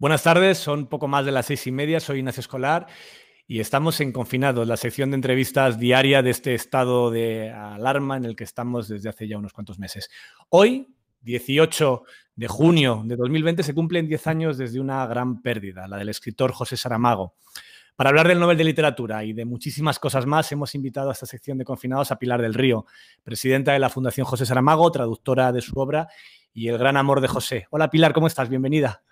Buenas tardes, son poco más de las seis y media, soy Ignacio Escolar y estamos en Confinados, la sección de entrevistas diaria de este estado de alarma en el que estamos desde hace ya unos cuantos meses. Hoy, 18 de junio de 2020, se cumplen 10 años desde una gran pérdida, la del escritor José Saramago. Para hablar del Nobel de Literatura y de muchísimas cosas más, hemos invitado a esta sección de Confinados a Pilar del Río, presidenta de la Fundación José Saramago, traductora de su obra y el gran amor de José. Hola Pilar, ¿cómo estás? Bienvenida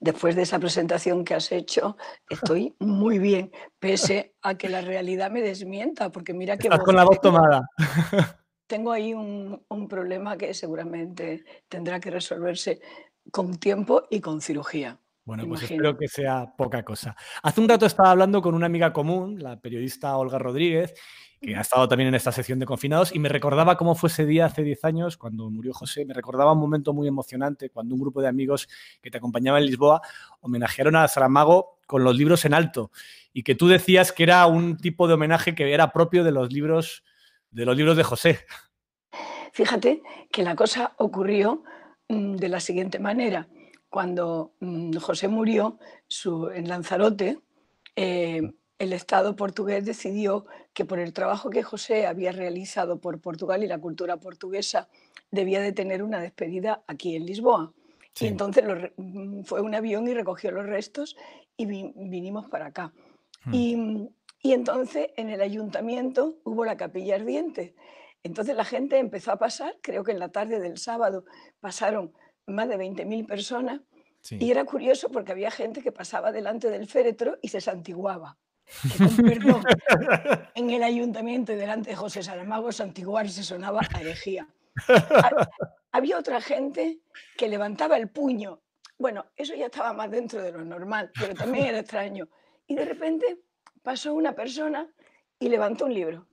después de esa presentación que has hecho, estoy muy bien, pese a que la realidad me desmienta, porque mira que... con la voz tomada. Tengo ahí un problema que seguramente tendrá que resolverse con tiempo y con cirugía. Bueno, pues espero que sea poca cosa. Hace un rato estaba hablando con una amiga común, la periodista Olga Rodríguez, que ha estado también en esta sesión de confinados, y me recordaba cómo fue ese día hace 10 años cuando murió José. Me recordaba un momento muy emocionante cuando un grupo de amigos que te acompañaba en Lisboa homenajearon a Saramago con los libros en alto, y que tú decías que era un tipo de homenaje que era propio de los libros de, los libros de José. Fíjate que la cosa ocurrió mm, de la siguiente manera cuando mm, José murió en Lanzarote, eh, el Estado portugués decidió que por el trabajo que José había realizado por Portugal y la cultura portuguesa, debía de tener una despedida aquí en Lisboa. Y entonces mm, fue un avión y recogió los restos y vinimos para acá. Mm. y entonces en el ayuntamiento hubo la capilla ardiente. Entonces la gente empezó a pasar, creo que en la tarde del sábado pasaron más de 20.000 personas. Y era curioso porque había gente que pasaba delante del féretro y se santiguaba. en el ayuntamiento y delante de José Saramago, santiguar se sonaba herejía. Había otra gente que levantaba el puño. Bueno, eso ya estaba más dentro de lo normal, pero también era extraño. Y de repente pasó una persona y levantó un libro.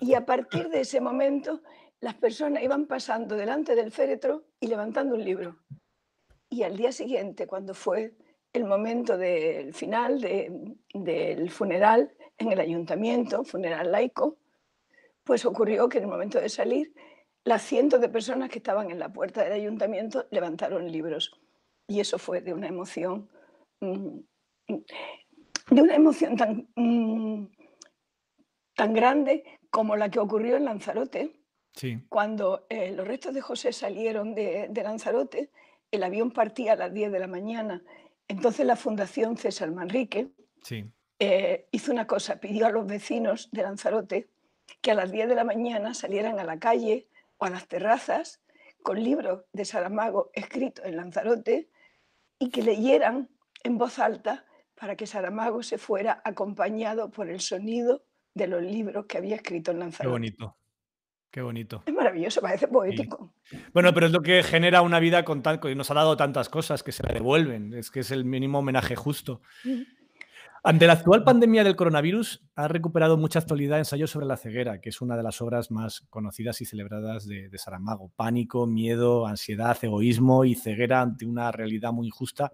Y a partir de ese momento las personas iban pasando delante del féretro y levantando un libro. Y al día siguiente, cuando fue el momento del final del funeral en el ayuntamiento, funeral laico, pues ocurrió que en el momento de salir, las cientos de personas que estaban en la puerta del ayuntamiento levantaron libros. Y eso fue de una emoción, mm, de una emoción tan, mm, tan grande como la que ocurrió en Lanzarote, cuando eh, los restos de José salieron de, Lanzarote, el avión partía a las 10 de la mañana. Entonces la Fundación César Manrique eh, hizo una cosa, pidió a los vecinos de Lanzarote que a las 10 de la mañana salieran a la calle o a las terrazas con libros de Saramago escritos en Lanzarote y que leyeran en voz alta para que Saramago se fuera acompañado por el sonido de los libros que había escrito en Lanzarote. bonito. Qué bonito. Es maravilloso, parece poético. Bueno, pero es lo que genera una vida con tan, y nos ha dado tantas cosas que se la devuelven. Es que es el mínimo homenaje justo. Ante la actual pandemia del coronavirus, ha recuperado mucha actualidad Ensayo sobre la ceguera, que es una de las obras más conocidas y celebradas de Saramago. Pánico, miedo, ansiedad, egoísmo y ceguera ante una realidad muy injusta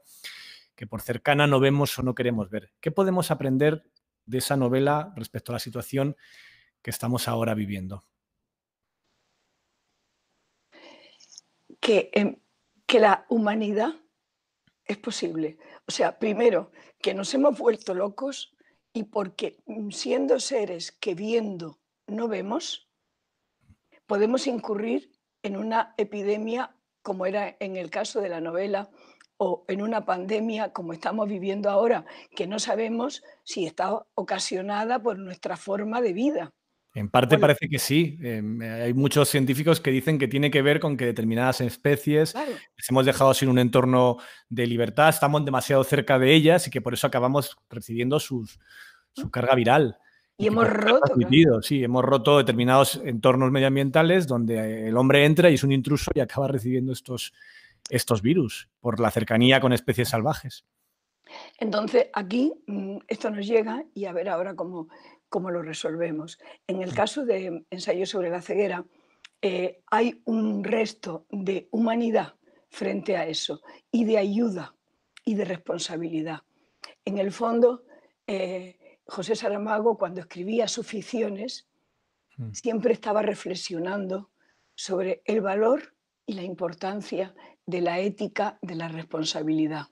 que por cercana no vemos o no queremos ver. ¿Qué podemos aprender de esa novela respecto a la situación que estamos ahora viviendo? Em, que, la humanidad es posible. O sea, primero, que nos hemos vuelto locos y porque mm, siendo seres que viendo no vemos, podemos incurrir en una epidemia como era en el caso de la novela o en una pandemia como estamos viviendo ahora, que no sabemos si está ocasionada por nuestra forma de vida. En parte parece que sí. Em, hay muchos científicos que dicen que tiene que ver con que determinadas especies hemos dejado sin un entorno de libertad, estamos demasiado cerca de ellas y que por eso acabamos recibiendo su mm. carga viral. Y, hemos roto. Sí, hemos roto determinados entornos medioambientales donde eh, el hombre entra y es un intruso y acaba recibiendo estos virus por la cercanía con especies salvajes. Entonces, aquí mm, esto nos llega y a ver ahora cómo cómo lo resolvemos. En el caso de ensayos sobre la ceguera, eh, hay un resto de humanidad frente a eso y de ayuda y de responsabilidad. En el fondo, eh, José Saramago, cuando escribía sus ficciones, mm. siempre estaba reflexionando sobre el valor y la importancia de la ética, de la responsabilidad.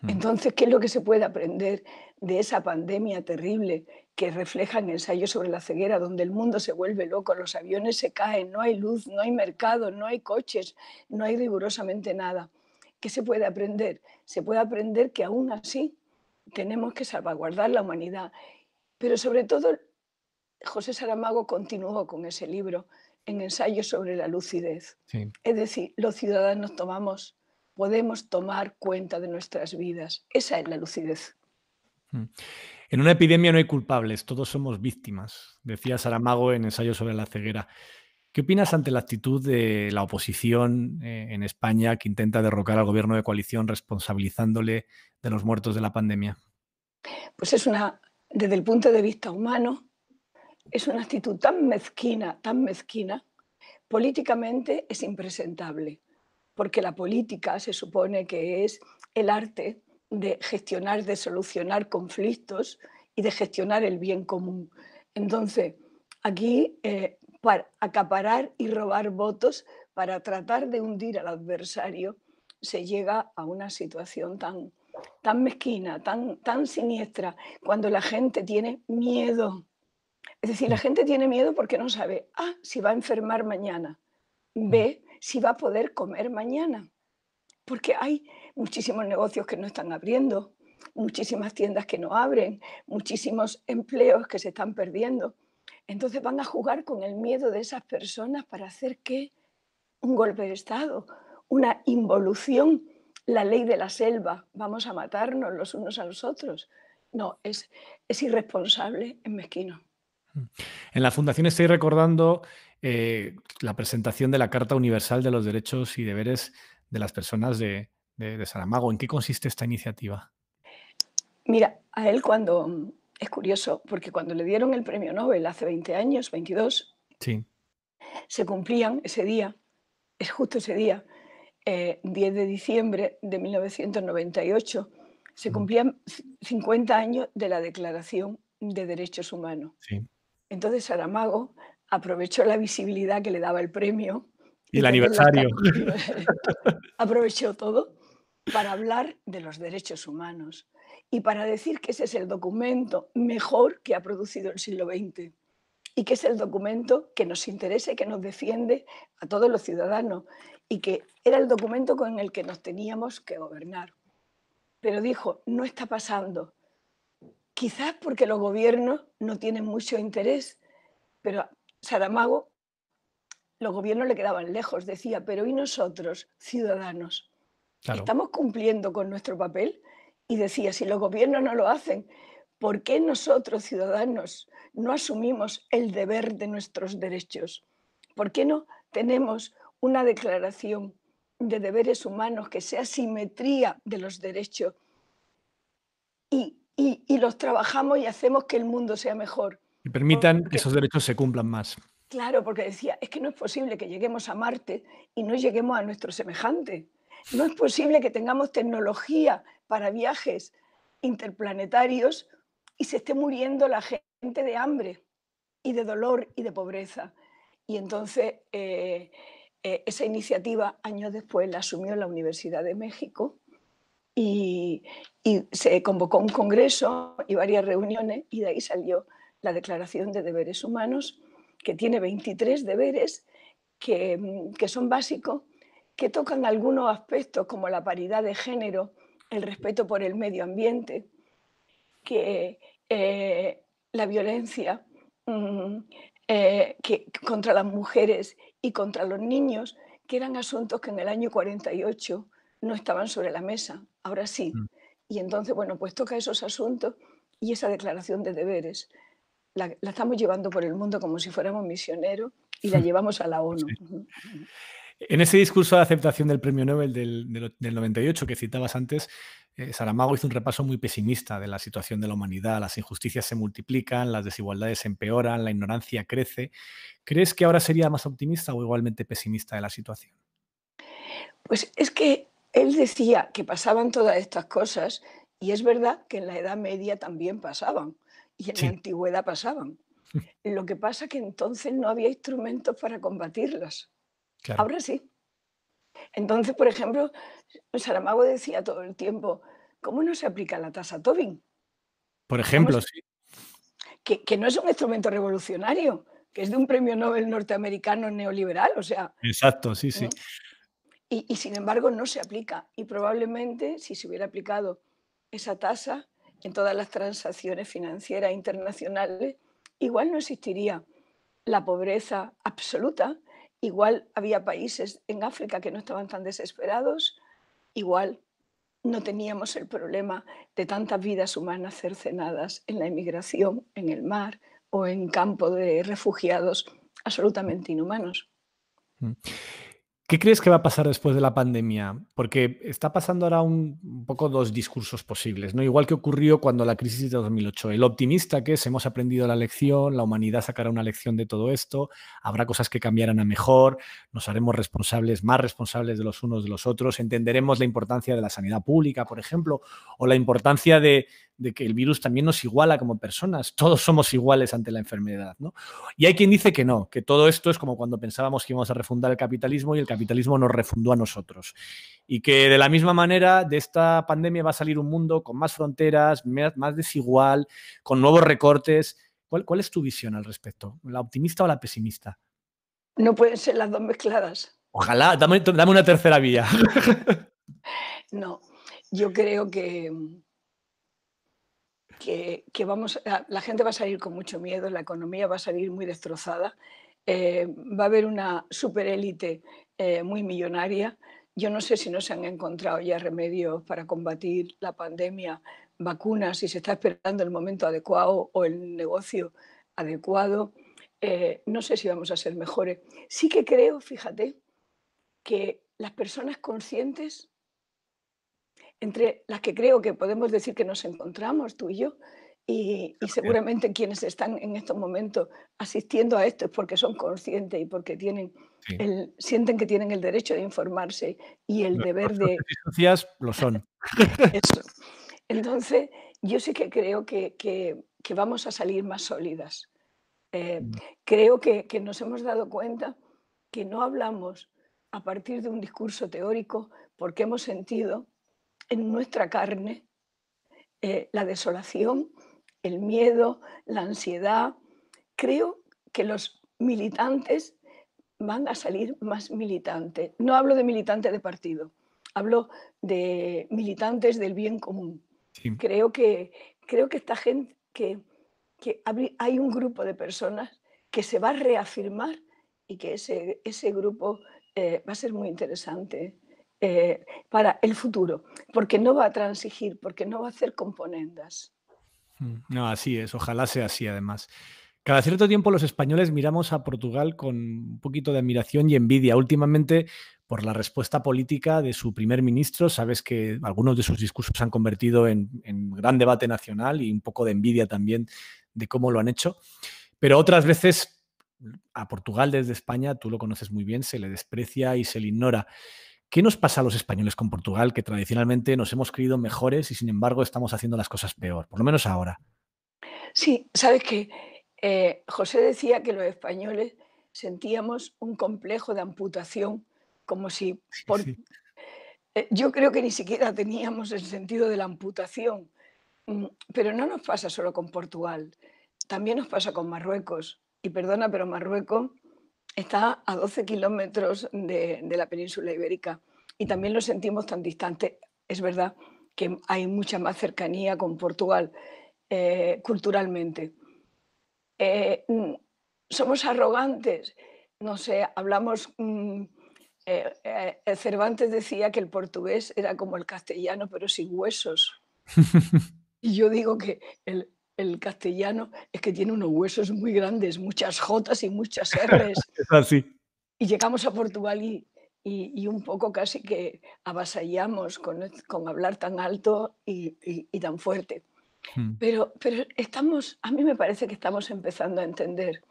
Mm. Entonces, ¿qué es lo que se puede aprender de esa pandemia terrible que refleja en ensayo sobre la ceguera, donde el mundo se vuelve loco, los aviones se caen, no hay luz, no hay mercado, no hay coches, no hay rigurosamente nada. ¿Qué se puede aprender? Se puede aprender que aún así tenemos que salvaguardar la humanidad. Pero sobre todo, José Saramago continuó con ese libro en ensayos sobre la lucidez. Es decir, los ciudadanos tomamos, podemos tomar cuenta de nuestras vidas. Esa es la lucidez. Mm. En una epidemia no hay culpables, todos somos víctimas, decía Saramago en Ensayo sobre la ceguera. ¿Qué opinas ante la actitud de la oposición eh, en España que intenta derrocar al gobierno de coalición responsabilizándole de los muertos de la pandemia? Pues es una, desde el punto de vista humano, es una actitud tan mezquina, tan mezquina, políticamente es impresentable, porque la política se supone que es el arte de gestionar, de solucionar conflictos y de gestionar el bien común. Entonces, aquí eh, para acaparar y robar votos para tratar de hundir al adversario, se llega a una situación tan, tan mezquina, tan, tan siniestra, cuando la gente tiene miedo. Es decir, la mm. gente tiene miedo porque no sabe, ah, si va a enfermar mañana, mm. B, si va a poder comer mañana, porque hay muchísimos negocios que no están abriendo, muchísimas tiendas que no abren, muchísimos empleos que se están perdiendo. Entonces van a jugar con el miedo de esas personas para hacer que un golpe de Estado, una involución, la ley de la selva, vamos a matarnos los unos a los otros. No, es, es irresponsable, es mezquino. Mm. En la Fundación estoy recordando eh, la presentación de la Carta Universal de los Derechos y Deberes de las personas de, de, Saramago. ¿En qué consiste esta iniciativa? Mira, a él cuando... Mm, es curioso, porque cuando le dieron el premio Nobel hace 20 años, 22, sí. se cumplían ese día, es justo ese día, 10 eh, de diciembre de 1998, se cumplían 50 años de la Declaración de Derechos Humanos. Entonces Saramago aprovechó la visibilidad que le daba el premio y el aniversario. Aprovechó todo para hablar de los derechos humanos y para decir que ese es el documento mejor que ha producido el siglo XX y que es el documento que nos interesa y que nos defiende a todos los ciudadanos y que era el documento con el que nos teníamos que gobernar. Pero dijo, no está pasando. Quizás porque los gobiernos no tienen mucho interés, pero Saramago los gobiernos le quedaban lejos, decía, pero ¿y nosotros, ciudadanos? ¿Estamos cumpliendo con nuestro papel? Y decía, si los gobiernos no lo hacen, ¿por qué nosotros, ciudadanos, no asumimos el deber de nuestros derechos? ¿Por qué no tenemos una declaración de deberes humanos que sea simetría de los derechos y, los trabajamos y hacemos que el mundo sea mejor? Y permitan que esos derechos se cumplan más. Claro, porque decía, es que no es posible que lleguemos a Marte y no lleguemos a nuestro semejante. No es posible que tengamos tecnología para viajes interplanetarios y se esté muriendo la gente de hambre y de dolor y de pobreza. Y entonces eh, eh, esa iniciativa años después la asumió la Universidad de México y, y, se convocó un congreso y varias reuniones y de ahí salió la Declaración de Deberes Humanos que tiene 23 deberes mm, que, son básicos, que tocan algunos aspectos como la paridad de género, el respeto por el medio ambiente, que eh, la violencia mm, eh, contra las mujeres y contra los niños, que eran asuntos que en el año 48 no estaban sobre la mesa, ahora sí. Mm. Y entonces, bueno, pues toca esos asuntos y esa declaración de deberes la, estamos llevando por el mundo como si fuéramos misioneros y la llevamos a la ONU. En ese discurso de aceptación del premio Nobel del, del, 98 que citabas antes, eh, Saramago hizo un repaso muy pesimista de la situación de la humanidad. Las injusticias se multiplican, las desigualdades se empeoran, la ignorancia crece. ¿Crees que ahora sería más optimista o igualmente pesimista de la situación? Pues es que él decía que pasaban todas estas cosas y es verdad que en la Edad Media también pasaban y en la antigüedad pasaban. Lo que pasa es que entonces no había instrumentos para combatirlas. Ahora sí. Entonces, por ejemplo, Saramago decía todo el tiempo, ¿cómo no se aplica la tasa Tobin? Por ejemplo, sí. Que, no es un instrumento revolucionario, que es de un premio Nobel norteamericano neoliberal, o sea. Exacto, sí, sí. Y, y sin embargo no se aplica. Y probablemente si se hubiera aplicado esa tasa, en todas las transacciones financieras internacionales, igual no existiría la pobreza absoluta, igual había países en África que no estaban tan desesperados, igual no teníamos el problema de tantas vidas humanas cercenadas en la emigración, en el mar o en campo de refugiados absolutamente inhumanos. Mm. ¿Qué crees que va a pasar después de la pandemia? Porque está pasando ahora un, poco dos discursos posibles, ¿no? Igual que ocurrió cuando la crisis de 2008. El optimista que es, hemos aprendido la lección, la humanidad sacará una lección de todo esto, habrá cosas que cambiarán a mejor, nos haremos responsables, más responsables de los unos de los otros, entenderemos la importancia de la sanidad pública, por ejemplo, o la importancia de, de que el virus también nos iguala como personas, todos somos iguales ante la enfermedad. Y hay quien dice que no, que todo esto es como cuando pensábamos que íbamos a refundar el capitalismo y el capitalismo nos refundó a nosotros. Y que de la misma manera de esta pandemia va a salir un mundo con más fronteras, más desigual, con nuevos recortes. ¿Cuál, cuál es tu visión al respecto? ¿La optimista o la pesimista? No pueden ser las dos mezcladas. Ojalá, dame, dame una tercera vía. no, yo creo que que, vamos, la gente va a salir con mucho miedo, la economía va a salir muy destrozada, eh, va a haber una superélite eh, muy millonaria. Yo no sé si no se han encontrado ya remedios para combatir la pandemia, vacunas, si se está esperando el momento adecuado o el negocio adecuado. Eh, no sé si vamos a ser mejores. Sí que creo, fíjate, que las personas conscientes entre las que creo que podemos decir que nos encontramos tú y yo, y, seguramente quienes están en estos momentos asistiendo a esto es porque son conscientes y porque tienen sienten que tienen el derecho de informarse y el deber de... Socias lo son. Entonces, yo sí que creo que, vamos a salir más sólidas. Eh, mm. creo que nos hemos dado cuenta que no hablamos a partir de un discurso teórico porque hemos sentido en nuestra carne eh, la desolación, el miedo, la ansiedad. Creo que los militantes van a salir más militantes. No hablo de militantes de partido, hablo de militantes del bien común. Creo, que, creo que esta gente, que, hay un grupo de personas que se va a reafirmar y que ese, grupo eh, va a ser muy interesante eh, para el futuro, porque no va a transigir, porque no va a hacer componendas. Mm, no, así es, ojalá sea así además. Cada cierto tiempo los españoles miramos a Portugal con un poquito de admiración y envidia. Últimamente, por la respuesta política de su primer ministro, sabes que algunos de sus discursos se han convertido en, en gran debate nacional y un poco de envidia también de cómo lo han hecho. Pero otras veces a Portugal desde España, tú lo conoces muy bien, se le desprecia y se le ignora. ¿Qué nos pasa a los españoles con Portugal, que tradicionalmente nos hemos creído mejores y sin embargo estamos haciendo las cosas peor, por lo menos ahora? Sí, sabes que eh, José decía que los españoles sentíamos un complejo de amputación, como si por... Eh, yo creo que ni siquiera teníamos el sentido de la amputación, mm, pero no nos pasa solo con Portugal, también nos pasa con Marruecos. Y perdona, pero Marruecos está a 12 kilómetros de, la península ibérica y también lo sentimos tan distante. Es verdad que hay mucha más cercanía con Portugal eh, culturalmente. Eh, mm, somos arrogantes, no sé, hablamos... Mm, eh, Cervantes decía que el portugués era como el castellano, pero sin huesos. y yo digo que el, el castellano es que tiene unos huesos muy grandes, muchas Jotas y muchas R's. así. Y llegamos a Portugal y, un poco casi que avasallamos con, e, hablar tan alto y, tan fuerte. Hmm. Pero, pero estamos, a mí me parece que estamos empezando a entender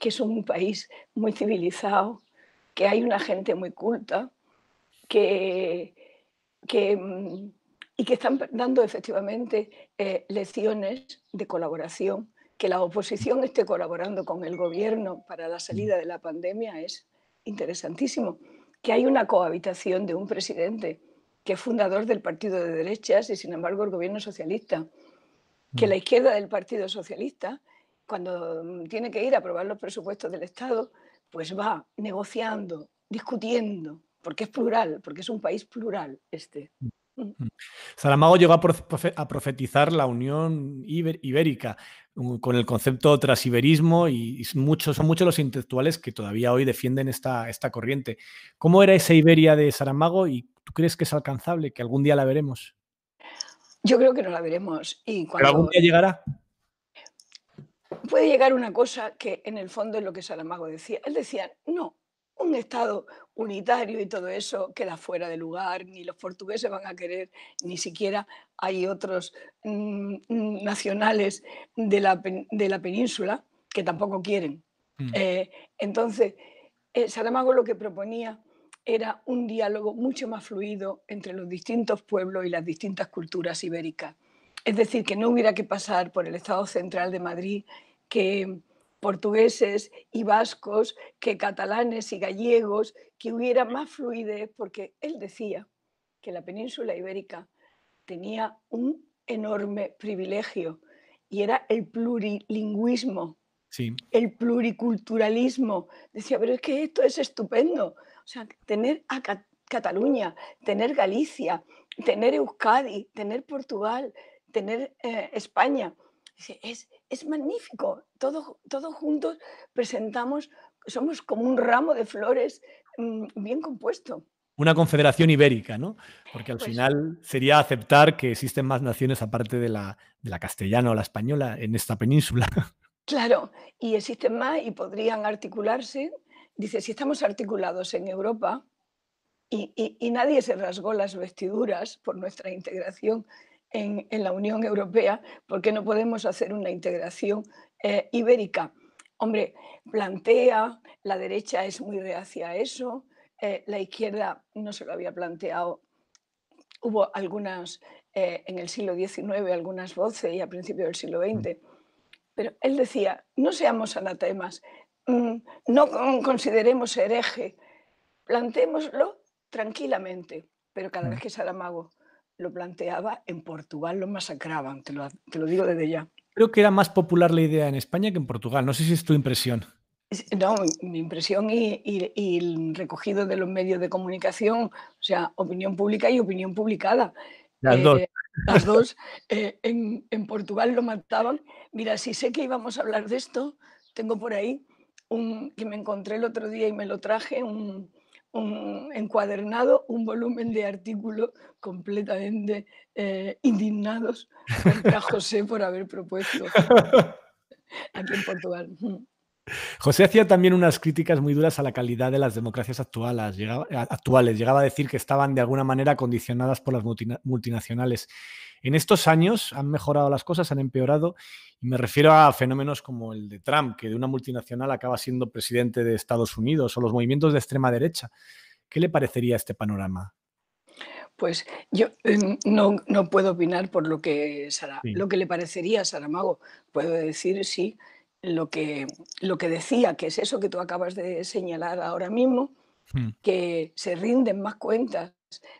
que es un país muy civilizado, que hay una gente muy culta, que, que mm, y que están dando efectivamente eh, lecciones de colaboración. Que la oposición esté colaborando con el gobierno para la salida de la pandemia es interesantísimo. Que hay una cohabitación de un presidente que es fundador del Partido de Derechas y sin embargo el gobierno socialista. Que la izquierda del Partido Socialista, cuando mm, tiene que ir a aprobar los presupuestos del Estado, pues va negociando, discutiendo, porque es plural, porque es un país plural este. Mm. Saramago llegó a, profetizar la unión ibérica mm, con el concepto trasiberismo y, son muchos los intelectuales que todavía hoy defienden esta, esta corriente. ¿Cómo era esa Iberia de Saramago y tú crees que es alcanzable, que algún día la veremos? Yo creo que no la veremos. Y algún día llegará? Puede llegar una cosa que en el fondo es lo que Saramago decía. Él decía, no, un Estado unitario y todo eso queda fuera de lugar, ni los portugueses van a querer, ni siquiera hay otros mm, mm, nacionales de la, península que tampoco quieren. Mm. Eh, entonces, eh, Saramago lo que proponía era un diálogo mucho más fluido entre los distintos pueblos y las distintas culturas ibéricas. Es decir, que no hubiera que pasar por el Estado Central de Madrid, que portugueses y vascos que catalanes y gallegos, que hubiera más fluidez, porque él decía que la península ibérica tenía un enorme privilegio y era el plurilingüismo, el pluriculturalismo. Decía, pero es que esto es estupendo. O sea, tener a Cataluña, tener Galicia, tener Euskadi, tener Portugal, tener eh, España. Es, es magnífico, todos, juntos presentamos, somos como un ramo de flores mm, bien compuesto. Una confederación ibérica, ¿no? Porque al pues final sería aceptar que existen más naciones aparte de la, castellana o la española en esta península. Claro, y existen más y podrían articularse. Dice, si estamos articulados en Europa y nadie se rasgó las vestiduras por nuestra integración, en, la Unión Europea, ¿por qué no podemos hacer una integración eh, ibérica. Hombre, plantea, la derecha es muy reacia a eso, eh, la izquierda no se lo había planteado. Hubo algunas, eh, en el siglo XIX, algunas voces y a principios del siglo XX, mm. pero él decía, no seamos anatemas, mm, no consideremos hereje, plantémoslo tranquilamente, pero cada vez mm. que mago lo planteaba, en Portugal lo masacraban, te lo, digo desde ya. Creo que era más popular la idea en España que en Portugal, no sé si es tu impresión. No, mi impresión y, el recogido de los medios de comunicación, o sea, opinión pública y opinión publicada. Las dos. Eh, las dos. Eh, en, en, Portugal lo mataban. Mira, si sé que íbamos a hablar de esto, tengo por ahí un que me encontré el otro día y me lo traje, un, encuadernado un volumen de artículos completamente eh, indignados contra José por haber propuesto aquí en Portugal. José hacía también unas críticas muy duras a la calidad de las democracias actuales. Llegaba, eh, actuales. Llegaba a decir que estaban de alguna manera condicionadas por las multinacionales. En estos años han mejorado las cosas, han empeorado, y me refiero a fenómenos como el de Trump, que de una multinacional acaba siendo presidente de Estados Unidos, o los movimientos de extrema derecha. ¿Qué le parecería este panorama? Pues yo eh, no, puedo opinar por lo que lo que le parecería a Saramago. Puedo decir, sí, lo que, lo que decía, que es eso que tú acabas de señalar ahora mismo, hmm. que se rinden más cuentas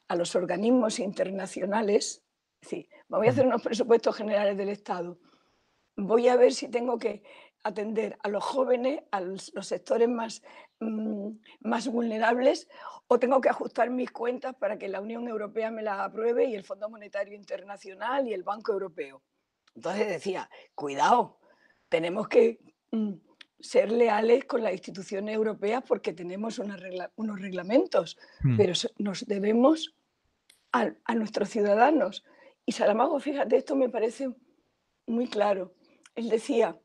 a los organismos internacionales. Es decir, voy a hmm. hacer unos presupuestos generales del Estado. Voy a ver si tengo que atender a los jóvenes, a los, sectores más, mm, más vulnerables, o tengo que ajustar mis cuentas para que la Unión Europea me las apruebe y el Fondo Monetario Internacional y el Banco Europeo. Entonces decía, cuidado, tenemos que mm, ser leales con las instituciones europeas porque tenemos unos reglamentos, hmm. pero nos debemos a, nuestros ciudadanos. Y Salamago, fíjate, esto me parece muy claro. Él decía,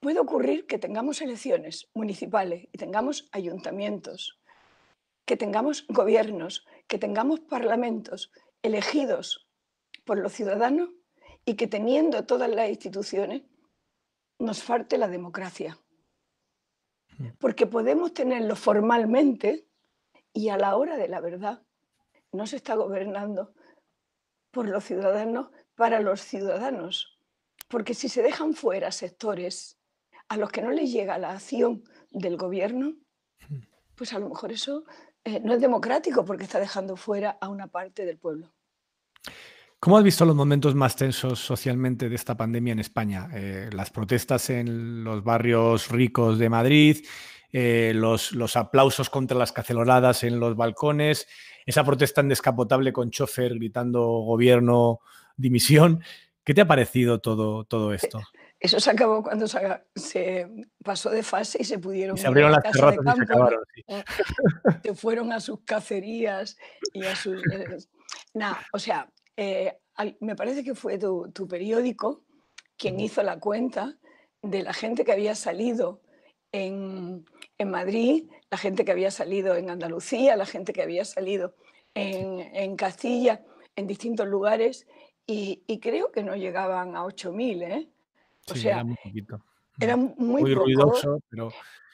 puede ocurrir que tengamos elecciones municipales y tengamos ayuntamientos, que tengamos gobiernos, que tengamos parlamentos elegidos por los ciudadanos y que teniendo todas las instituciones nos falte la democracia. Mm. Porque podemos tenerlo formalmente y a la hora de la verdad no se está gobernando por los ciudadanos para los ciudadanos. Porque si se dejan fuera sectores a los que no les llega la acción del gobierno, mm. pues a lo mejor eso eh, no es democrático porque está dejando fuera a una parte del pueblo. ¿Cómo has visto los momentos más tensos socialmente de esta pandemia en España? Eh, las protestas en los barrios ricos de Madrid, eh, los, los, aplausos contra las caceloradas en los balcones, esa protesta en descapotable con chofer gritando gobierno, dimisión. ¿Qué te ha parecido todo, todo esto? Eso se acabó cuando se, pasó de fase y se pudieron. se abrieron las terrazas y se acabaron. Eh, se fueron a sus cacerías y a sus. Nada, o sea, eh, me parece que fue tu, periódico quien hizo la cuenta de la gente que había salido en, Madrid, la gente que había salido en Andalucía, la gente que había salido en, Castilla, en distintos lugares, y, creo que no llegaban a 8.000, ¿eh? O sea, era muy poquito. Era muy, muy ruidoso, pero...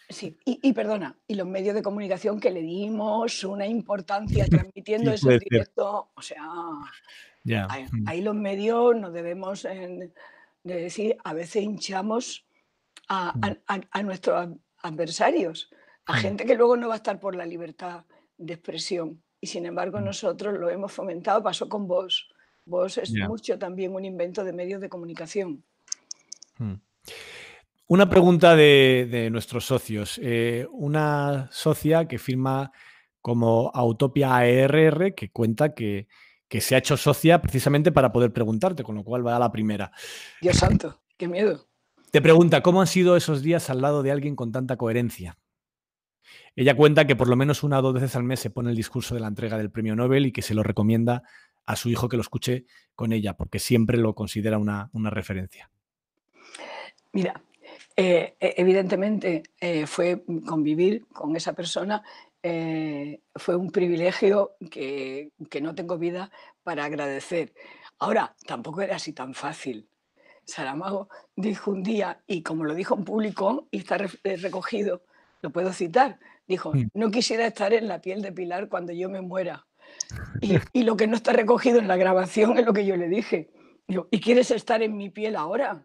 Sí, y, perdona, y los medios de comunicación que le dimos una importancia transmitiendo ese eso o sea, Mm. Ahí, los medios nos debemos de decir, a veces hinchamos a, mm. nuestros adversarios, a gente que luego no va a estar por la libertad de expresión. Y sin embargo mm. nosotros lo hemos fomentado, pasó con vos. Vos es mucho también un invento de medios de comunicación. Una pregunta de, nuestros socios. Eh, una socia que firma como Autopia ARR que cuenta que que se ha hecho socia precisamente para poder preguntarte, con lo cual va a la primera. Dios santo, qué miedo. Te pregunta, ¿cómo han sido esos días al lado de alguien con tanta coherencia? Ella cuenta que por lo menos una o dos veces al mes se pone el discurso de la entrega del premio Nobel y que se lo recomienda a su hijo que lo escuche con ella, porque siempre lo considera una, referencia. Mira, eh, e-, evidentemente eh, fue convivir con esa persona eh, fue un privilegio que, que, no tengo vida para agradecer. Ahora, tampoco era así tan fácil. Saramago dijo un día, y como lo dijo en público y está eh, recogido, lo puedo citar, dijo, mm. no quisiera estar en la piel de Pilar cuando yo me muera. Y, y lo que no está recogido en la grabación es lo que yo le dije. ¿y quieres estar en mi piel ahora?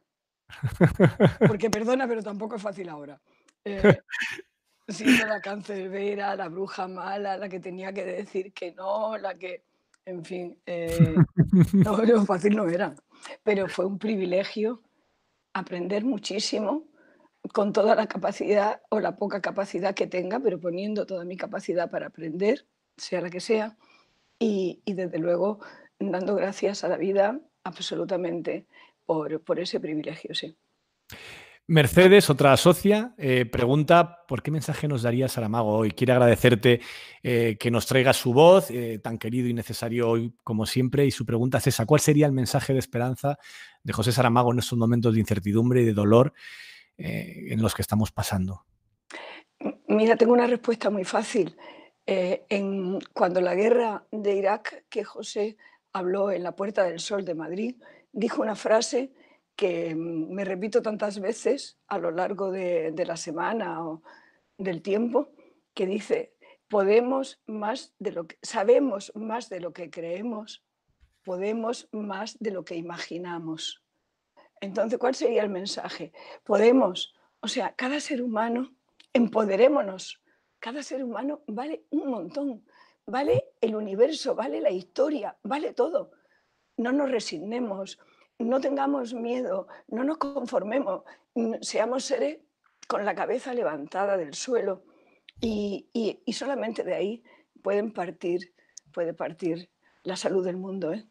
Porque perdona, pero tampoco es fácil ahora. Eh, Sí, la cancerbera, la bruja mala, la que tenía que decir que no, la que. En fin, eh, no, fácil no era. Pero fue un privilegio aprender muchísimo con toda la capacidad o la poca capacidad que tenga, pero poniendo toda mi capacidad para aprender, sea la que sea, y, desde luego dando gracias a la vida absolutamente por, por ese privilegio, sí. Mercedes, otra socia, eh, pregunta, ¿por qué mensaje nos daría Saramago hoy? Quiere agradecerte eh, que nos traiga su voz, eh, tan querido y necesario hoy como siempre, y su pregunta es esa, ¿cuál sería el mensaje de esperanza de José Saramago en estos momentos de incertidumbre y de dolor en los que estamos pasando? Mira, tengo una respuesta muy fácil. cuando la guerra de Irak, que José habló en la Puerta del Sol de Madrid, dijo una frase que mm, me repito tantas veces a lo largo de, de la semana o del tiempo, que dice, podemos más de lo que, sabemos más de lo que creemos, podemos más de lo que imaginamos. Entonces, ¿cuál sería el mensaje? Podemos, o sea, cada ser humano, empoderémonos. Cada ser humano vale un montón, vale el universo, vale la historia, vale todo. No nos resignemos, no tengamos miedo, no nos conformemos, seamos seres con la cabeza levantada del suelo y, solamente de ahí pueden partir, puede partir la salud del mundo. ¿eh?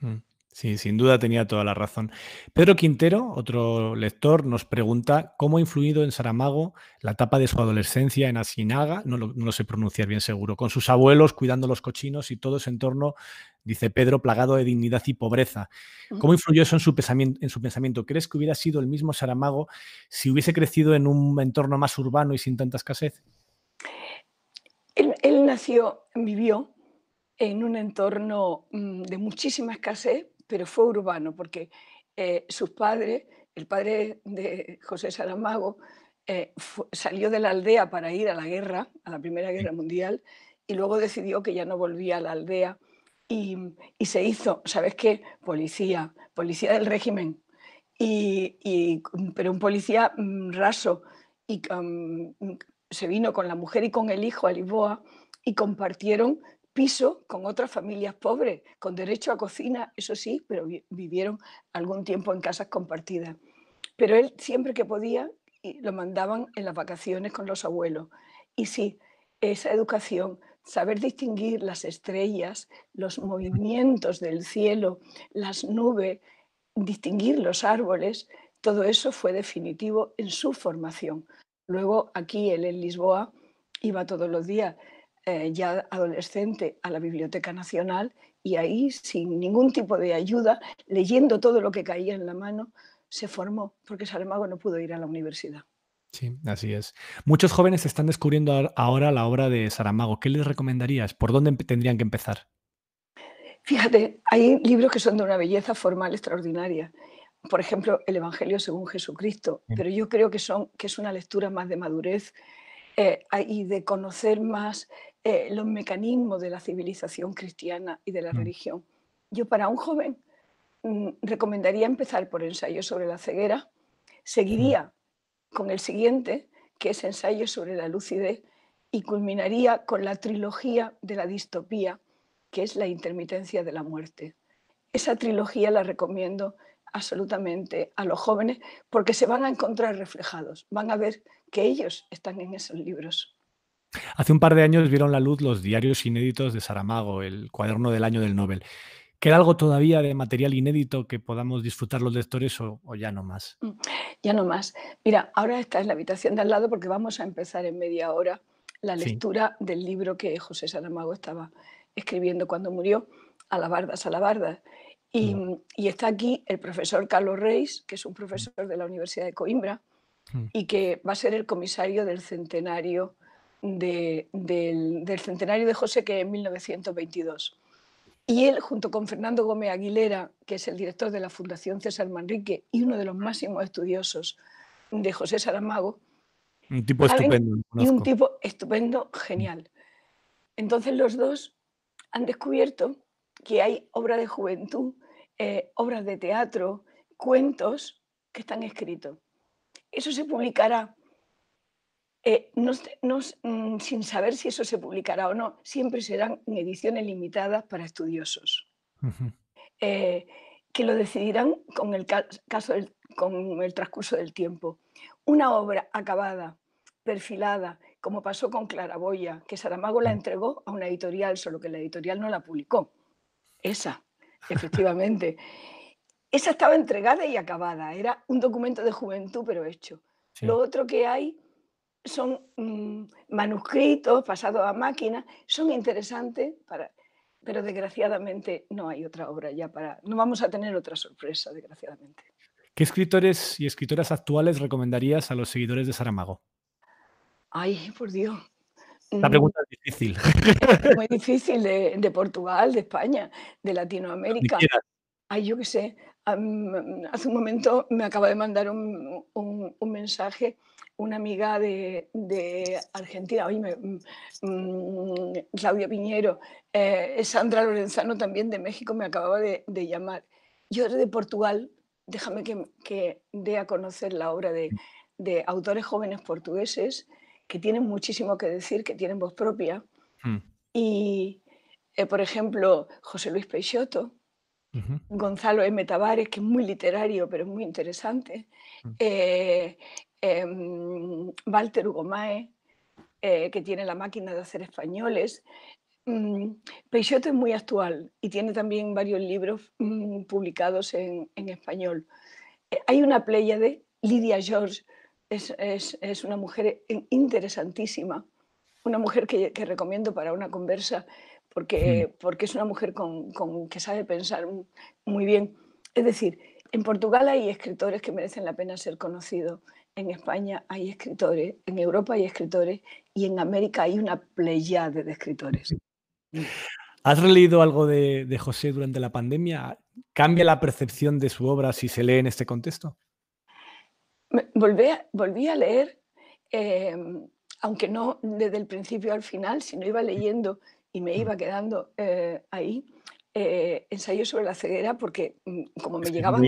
Mm. Sí, sin duda tenía toda la razón. Pedro Quintero, otro lector, nos pregunta cómo ha influido en Saramago la etapa de su adolescencia en Asinaga, no lo, sé pronunciar bien seguro, con sus abuelos cuidando los cochinos y todo ese entorno, dice Pedro, plagado de dignidad y pobreza. ¿Cómo influyó eso en su, pensamiento, ¿Crees que hubiera sido el mismo Saramago si hubiese crecido en un entorno más urbano y sin tanta escasez? Él, él nació, vivió en un entorno mm, de muchísima escasez, pero fue urbano, porque eh, sus padres, el padre de José Saramago, eh, salió de la aldea para ir a la guerra, a la Primera Guerra Mundial, y luego decidió que ya no volvía a la aldea y, mm, se hizo, ¿sabes qué? Policía, policía del régimen, y, mm, pero un policía mm, raso, y se vino con la mujer y con el hijo a Lisboa y compartieron piso con otras familias pobres, con derecho a cocina, eso sí, pero vivieron algún tiempo en casas compartidas. Pero él siempre que podía lo mandaban en las vacaciones con los abuelos. Y sí, esa educación, saber distinguir las estrellas, los movimientos del cielo, las nubes, distinguir los árboles, todo eso fue definitivo en su formación. Luego aquí él en Lisboa iba todos los días eh, ya adolescente a la Biblioteca Nacional y ahí, sin ningún tipo de ayuda, leyendo todo lo que caía en la mano, se formó, porque Saramago no pudo ir a la universidad. Sí, así es. Muchos jóvenes están descubriendo ahora la obra de Saramago. ¿Qué les recomendarías? ¿Por dónde tendrían que empezar? Fíjate, hay libros que son de una belleza formal extraordinaria. Por ejemplo, el Evangelio según Jesucristo, pero yo creo que, son, que es una lectura más de madurez eh, y de conocer más eh, los mecanismos de la civilización cristiana y de la mm. religión. Yo para un joven mm, recomendaría empezar por ensayo sobre la ceguera, seguiría mm. con el siguiente, que es ensayo sobre la lucidez, y culminaría con la trilogía de la distopía, que es la intermitencia de la muerte. Esa trilogía la recomiendo absolutamente a los jóvenes porque se van a encontrar reflejados, van a ver que ellos están en esos libros. Hace un par de años vieron la luz los diarios inéditos de Saramago, el cuaderno del año del Nobel. ¿Queda algo todavía de material inédito que podamos disfrutar los lectores o, ya no más? Mm, ya no más. Mira, ahora está en la habitación de al lado porque vamos a empezar en media hora la lectura del libro que José Saramago estaba escribiendo cuando murió, Alabardas, Alabardas. Y, mm. y está aquí el profesor Carlos Reis, que es un profesor de la Universidad de Coimbra mm. y que va a ser el comisario del centenario de, del, centenario de José, que es 1922. Y él, junto con Fernando Gómez Aguilera, que es el director de la Fundación César Manrique y uno de los máximos estudiosos de José Saramago. Un tipo estupendo. Y un tipo estupendo, genial. Entonces los dos han descubierto que hay obras de juventud, eh, obras de teatro, cuentos que están escritos. Eso se publicará eh, mm, sin saber si eso se publicará o no, siempre serán ediciones limitadas para estudiosos, eh, que lo decidirán con el, caso con el transcurso del tiempo. Una obra acabada, perfilada, como pasó con Claraboya, que Saramago la mm. entregó a una editorial, solo que la editorial no la publicó. Esa, efectivamente. Esa estaba entregada y acabada, era un documento de juventud pero hecho. Lo otro que hay son mm, manuscritos pasados a máquina, son interesantes, para, pero desgraciadamente no hay otra obra ya para... No vamos a tener otra sorpresa, desgraciadamente. ¿Qué escritores y escritoras actuales recomendarías a los seguidores de Saramago? Ay, por Dios. La mm. pregunta es difícil. Muy difícil de, Portugal, de España, de Latinoamérica. Ay, yo qué sé. hace un momento me acaba de mandar un, un mensaje una amiga de, de Argentina, hoy mm, mm, Claudia Piñero, eh, Sandra Lorenzano también de México me acababa de, llamar. Yo de Portugal, déjame que, que, dé a conocer la obra de, de, autores jóvenes portugueses que tienen muchísimo que decir, que tienen voz propia. Hmm. Y, eh, por ejemplo, José Luis Peixoto, Gonzalo M. Tavares, que es muy literario, pero es muy interesante. Hmm. Eh, Em, Walter Hugo eh, que tiene la máquina de hacer españoles. Mm, Peixote es muy actual y tiene también varios libros mm, publicados en, español. Eh, hay una playa de Lidia George, es, una mujer interesantísima, una mujer que, recomiendo para una conversa, porque, hmm. es una mujer que sabe pensar muy bien. Es decir, en Portugal hay escritores que merecen la pena ser conocidos en España hay escritores, en Europa hay escritores y en América hay una pleyada de escritores. ¿Has releído algo de, José durante la pandemia? ¿Cambia la percepción de su obra si se lee en este contexto? volví, a leer, em, aunque no desde el principio al final, sino iba leyendo y me iba quedando eh, ahí, eh, ensayo sobre la ceguera, porque mm, como me llegaban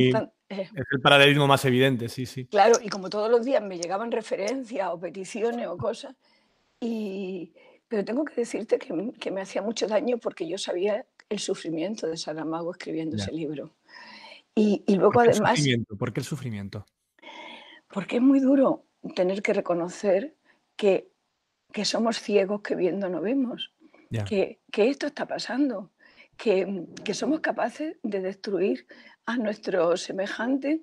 Es el paralelismo más evidente, sí, sí. Claro, y como todos los días me llegaban referencias o peticiones o cosas, y, pero tengo que decirte que, me hacía mucho daño porque yo sabía el sufrimiento de Saramago escribiendo ese libro. Y, luego ¿Por qué además... El el sufrimiento? Porque es muy duro tener que reconocer que, somos ciegos que viendo no vemos, que, que, esto está pasando, que, que somos capaces de destruir a nuestro semejante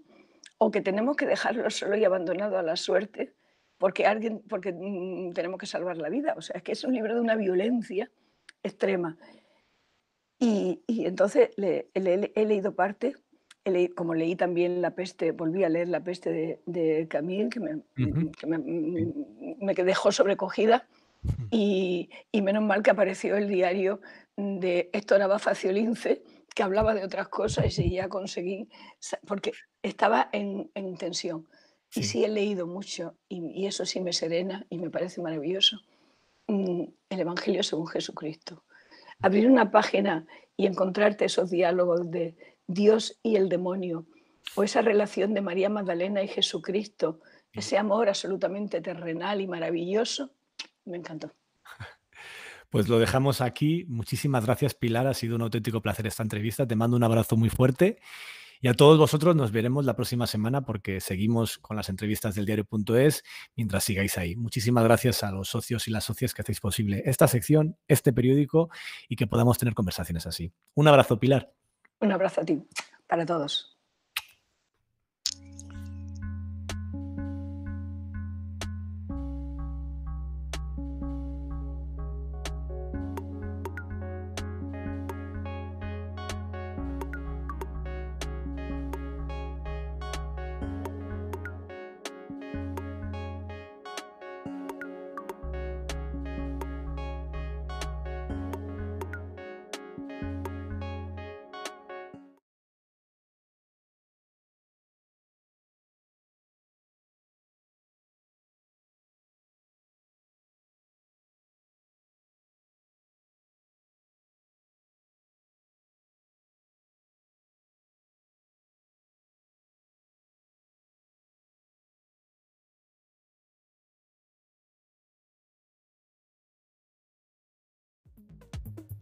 o que tenemos que dejarlo solo y abandonado a la suerte porque, alguien, porque mm, tenemos que salvar la vida. O sea, es que es un libro de una violencia extrema. Y, entonces le, he leído parte, como leí también La peste, volví a leer La peste de, Camille, que, me, mm, dejó sobrecogida. Y, y, menos mal que apareció el diario de Héctor Abafacio Lince, que hablaba de otras cosas y ya conseguí, porque estaba en, tensión. Y sí he leído mucho y, y, eso sí me serena y me parece maravilloso. Mm, el Evangelio según Jesucristo. Abrir una página y encontrarte esos diálogos de Dios y el demonio o esa relación de María Magdalena y Jesucristo, ese amor absolutamente terrenal y maravilloso, me encantó. Pues lo dejamos aquí. Muchísimas gracias, Pilar. Ha sido un auténtico placer esta entrevista. Te mando un abrazo muy fuerte. Y a todos vosotros nos veremos la próxima semana porque seguimos con las entrevistas del diario.es mientras sigáis ahí. Muchísimas gracias a los socios y las socias que hacéis posible esta sección, este periódico y que podamos tener conversaciones así. Un abrazo, Pilar. Un abrazo a ti, para todos. Thank you.